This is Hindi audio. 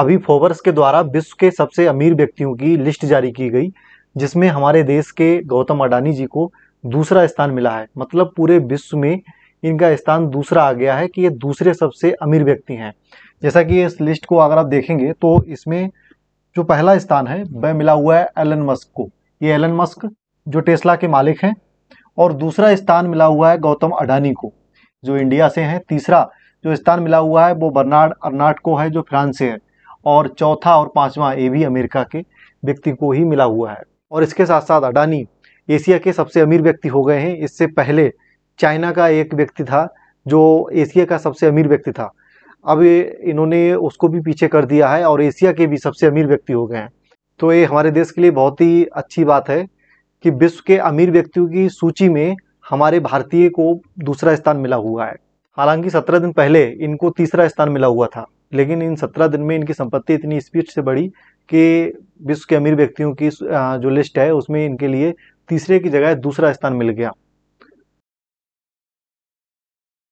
अभी फोबर्स के द्वारा विश्व के सबसे अमीर व्यक्तियों की लिस्ट जारी की गई जिसमें हमारे देश के गौतम अडानी जी को दूसरा स्थान मिला है मतलब पूरे विश्व में इनका स्थान दूसरा आ गया है कि ये दूसरे सबसे अमीर व्यक्ति हैं जैसा कि इस लिस्ट को अगर आप देखेंगे तो इसमें जो पहला स्थान है वह मिला हुआ है एलन मस्क को ये एलन मस्क जो टेस्ला के मालिक हैं और दूसरा स्थान मिला हुआ है गौतम अडानी को जो इंडिया से हैं तीसरा जो स्थान मिला हुआ है वो बर्नार्ड अर्नाट को है जो फ्रांस से है और चौथा और पाँचवा ए भी अमेरिका के व्यक्ति को ही मिला हुआ है और इसके साथ साथ अडानी एशिया के सबसे अमीर व्यक्ति हो गए हैं इससे पहले चाइना का एक व्यक्ति था जो एशिया का सबसे अमीर व्यक्ति था अब इन्होंने उसको भी पीछे कर दिया है और एशिया के भी सबसे अमीर व्यक्ति हो गए हैं तो ये हमारे देश के लिए बहुत ही अच्छी बात है कि विश्व के अमीर व्यक्तियों की सूची में हमारे भारतीय को दूसरा स्थान मिला हुआ है हालांकि सत्रह दिन पहले इनको तीसरा स्थान मिला हुआ था लेकिन इन सत्रह दिन में इनकी संपत्ति इतनी स्पीड से बढ़ी कि विश्व के अमीर व्यक्तियों की जो लिस्ट है उसमें इनके लिए तीसरे की जगह दूसरा स्थान मिल गया